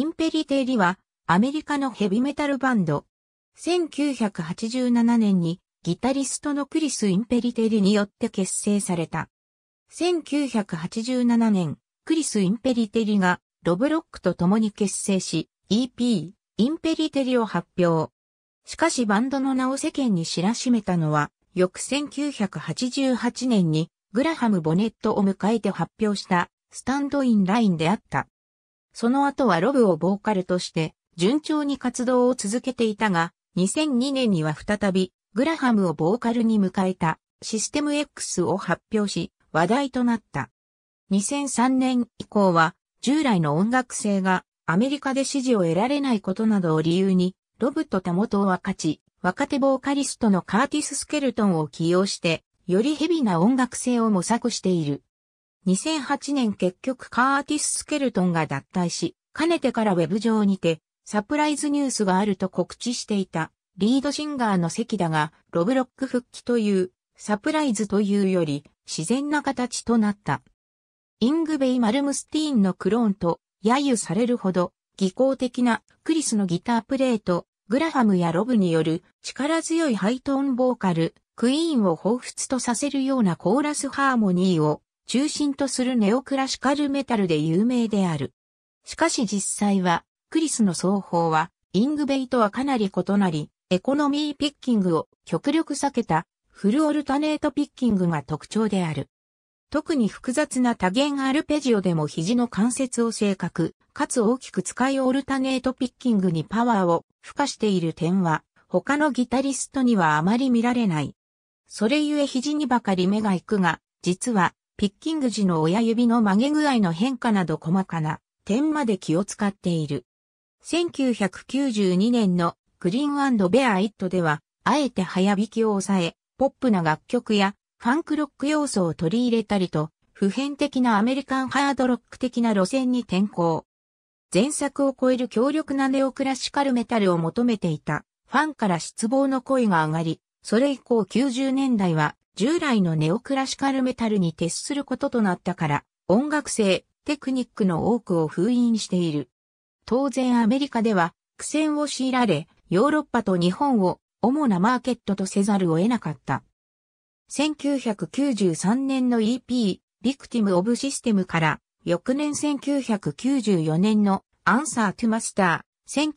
インペリテリは、アメリカのヘビメタルバンド。1987年に、ギタリストのクリス・インペリテリによって結成された。1987年、クリス・インペリテリがロブロックと共に結成し、EP、インペリテリを発表。しかしバンドの名を世間に知らしめたのは、翌1988年にグラハム・ボネットを迎えて発表したスタンド・イン・ラインであった。その後はロブをボーカルとして、順調に活動を続けていたが、2002年には再び、グラハムをボーカルに迎えた、システム X を発表し、話題となった。2003年以降は、従来の音楽性がアメリカで支持を得られないことなどを理由に、ロブとタモトを分かち、若手ボーカリストのカーティス・スケルトンを起用して、よりヘビな音楽性を模索している。2008年結局カーティス・スケルトンが脱退し、かねてからウェブ上にて、サプライズニュースがあると告知していた、リードシンガーの席だが、ロブロック復帰という、サプライズというより、自然な形となった。イングベイ・マルムスティーンのクローンと、揶揄されるほど、技巧的なクリスのギタープレイと、グラハムやロブによる力強いハイトーンボーカル、クイーンを彷彿とさせるようなコーラスハーモニーを中心とするネオクラシカルメタルで有名である。しかし実際は、クリスの奏法は、イングベイとはかなり異なり、エコノミーピッキングを極力避けたフルオルタネートピッキングが特徴である。特に複雑な多弦アルペジオでも肘の関節を正確、かつ大きく使いオルタネートピッキングにパワーを付加している点は、他のギタリストにはあまり見られない。それゆえ肘にばかり目が行くが、実はピッキング時の親指の曲げ具合の変化など細かな点まで気を使っている。1992年のグリーンベア・イットでは、あえて早弾きを抑え、ポップな楽曲やファンクロック要素を取り入れたりと、普遍的なアメリカンハードロック的な路線に転向。前作を超える強力なネオクラシカルメタルを求めていたファンから失望の声が上がり、それ以降90年代は従来のネオクラシカルメタルに徹することとなったから、音楽性、テクニックの多くを封印している。当然アメリカでは苦戦を強いられ、ヨーロッパと日本を主なマーケットとせざるを得なかった。1993年の EP、ビクティム・オブ・システムから、翌年1994年のアンサー・トゥ・マスター、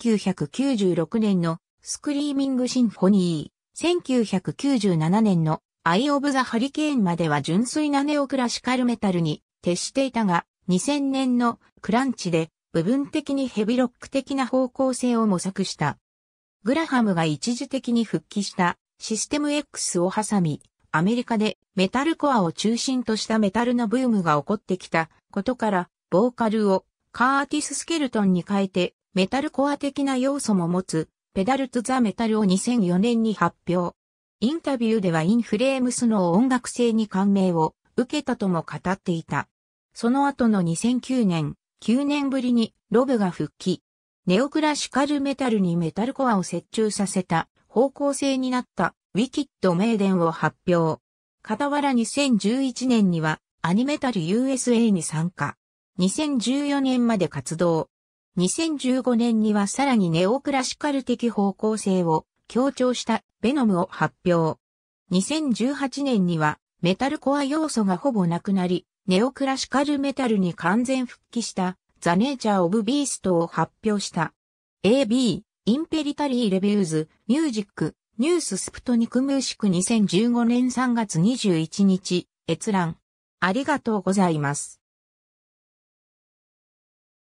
1996年のスクリーミング・シンフォニー、1997年のアイ・オブ・ザ・ハリケーンまでは純粋なネオクラシカルメタルに徹していたが、2000年のクランチで部分的にヘビロック的な方向性を模索した。グラハムが一時的に復帰したシステム X を挟み、アメリカでメタルコアを中心としたメタルのブームが起こってきたことから、ボーカルをカーティス・スケルトンに変えてメタルコア的な要素も持つペダル・トゥ・ザ・メタルを2004年に発表。インタビューではインフレームスの音楽性に感銘を受けたとも語っていた。その後の2009年、9年ぶりにロブが復帰。ネオクラシカルメタルにメタルコアを折衷させた方向性になったウィキッド・メイデンを発表。傍ら2011年にはアニメタル USA に参加。2014年まで活動。2015年にはさらにネオクラシカル的方向性を強調したベノムを発表。2018年には、メタルコア要素がほぼなくなり、ネオクラシカルメタルに完全復帰した、ザ・ネイチャー・オブ・ビーストを発表した。AB、インペリタリー・レビューズ、ミュージック、ニュース・スプトニク・ムーシク2015年3月21日、閲覧。ありがとうございます。